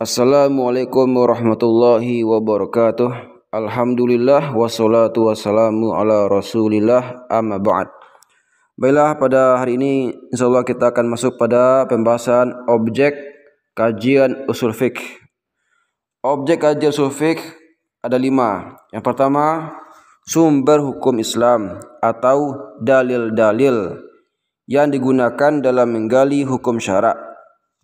Assalamualaikum warahmatullahi wabarakatuh Alhamdulillah wassalatu wassalamu ala rasulillah amma ba'd Baiklah pada hari ini insyaallah kita akan masuk pada pembahasan objek kajian usul fiqh Objek kajian usul fiqh ada lima Yang pertama sumber hukum Islam atau dalil-dalil yang digunakan dalam menggali hukum syarak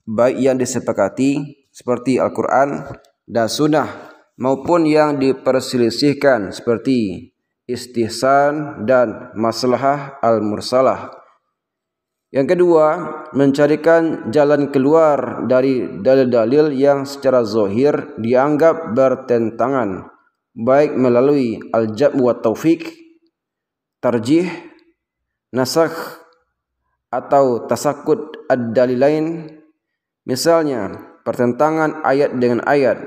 baik yang disepakati seperti Al-Quran dan Sunnah maupun yang diperselisihkan seperti istihsan dan maslahah al-mursalah. Yang kedua, mencarikan jalan keluar dari dalil-dalil yang secara zohir dianggap bertentangan, baik melalui al-jab wa taufik, tarjih, nasakh, atau tasakut ad-dalilain. Misalnya, pertentangan ayat dengan ayat,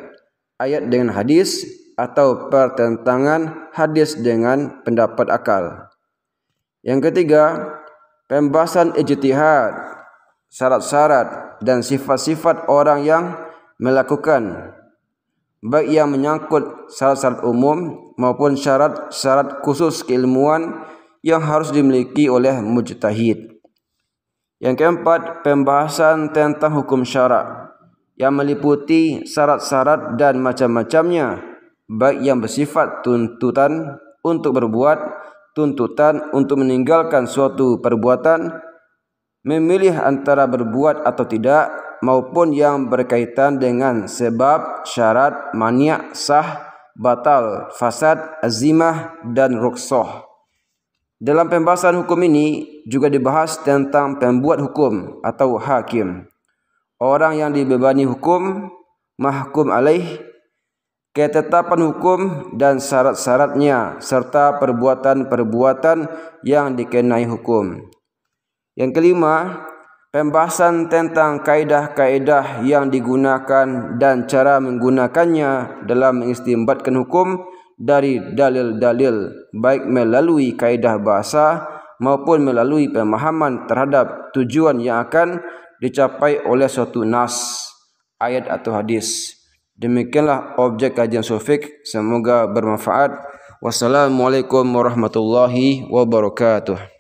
ayat dengan hadis, atau pertentangan hadis dengan pendapat akal. Yang ketiga, pembahasan ijtihad, syarat-syarat dan sifat-sifat orang yang melakukan baik yang menyangkut syarat-syarat umum maupun syarat-syarat khusus keilmuan yang harus dimiliki oleh mujtahid. Yang keempat, pembahasan tentang hukum syarak yang meliputi syarat-syarat dan macam-macamnya baik yang bersifat tuntutan untuk berbuat tuntutan untuk meninggalkan suatu perbuatan memilih antara berbuat atau tidak maupun yang berkaitan dengan sebab syarat maniak sah batal fasad azimah dan ruksoh dalam pembahasan hukum ini juga dibahas tentang pembuat hukum atau hakim orang yang dibebani hukum mahkum alaih ketetapan hukum dan syarat-syaratnya serta perbuatan-perbuatan yang dikenai hukum. Yang kelima, pembahasan tentang kaedah-kaedah yang digunakan dan cara menggunakannya dalam mengistimbatkan hukum dari dalil-dalil baik melalui kaedah bahasa maupun melalui pemahaman terhadap tujuan yang akan dicapai oleh suatu nas, ayat atau hadis. Demikianlah objek kajian sufik. Semoga bermanfaat. Wassalamualaikum warahmatullahi wabarakatuh.